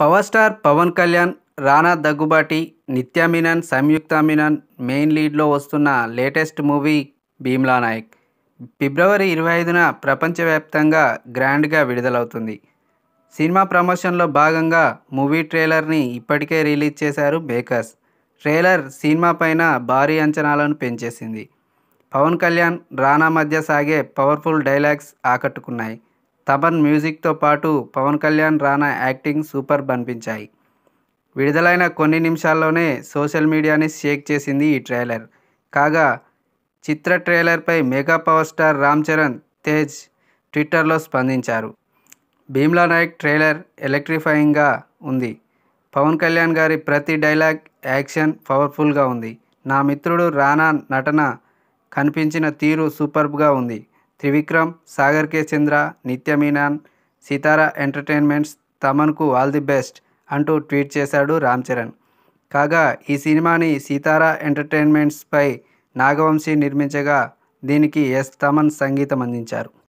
power star Pawan Kalyan Rana Daggubati Nithya Menen Samyuktha Menon main లీడ్లో వస్తున్న latest movie Bheemla Nayak ఫిబ్రవరి ఇరవై ఐదున ప్రపంచవ్యాప్తంగా గ్రాండ్గా విడుదలవుతుంది సినిమా ప్రమోషన్లో భాగంగా మూవీ ట్రైలర్ని ఇప్పటికే రిలీజ్ చేశారు బేకర్స్ ట్రైలర్ సినిమా పైన భారీ అంచనాలను పెంచేసింది పవన్ కళ్యాణ్ రానా మధ్య సాగే పవర్ఫుల్ డైలాగ్స్ ఆకట్టుకున్నాయి తబన్ మ్యూజిక్తో పాటు పవన్ కళ్యాణ్ రానా యాక్టింగ్ సూపర్బ్ అనిపించాయి విడుదలైన కొన్ని నిమిషాల్లోనే సోషల్ మీడియాని షేక్ చేసింది ఈ ట్రైలర్ కాగా చిత్ర ట్రైలర్పై mega power star Ram Charan Tej ట్విట్టర్లో స్పందించారు భీమ్లా నాయక్ ట్రైలర్ ఎలక్ట్రిఫైయింగ్గా ఉంది పవన్ కళ్యాణ్ గారి ప్రతి డైలాగ్ యాక్షన్ పవర్ఫుల్గా ఉంది నా మిత్రుడు రానా నటన కనిపించిన తీరు సూపర్బ్గా ఉంది త్రివిక్రమ్ సాగర్ కే చంద్ర నిత్య మీనాన్ సితారా ఎంటర్టైన్మెంట్స్ తమన్కు ఆల్ ది బెస్ట్ అంటూ ట్వీట్ చేశాడు రామ్ చరణ్ కాగా ఈ సినిమాని సీతారా ఎంటర్టైన్మెంట్స్పై నాగవంశీ నిర్మించగా దీనికి ఎస్ తమన్ సంగీతం అందించారు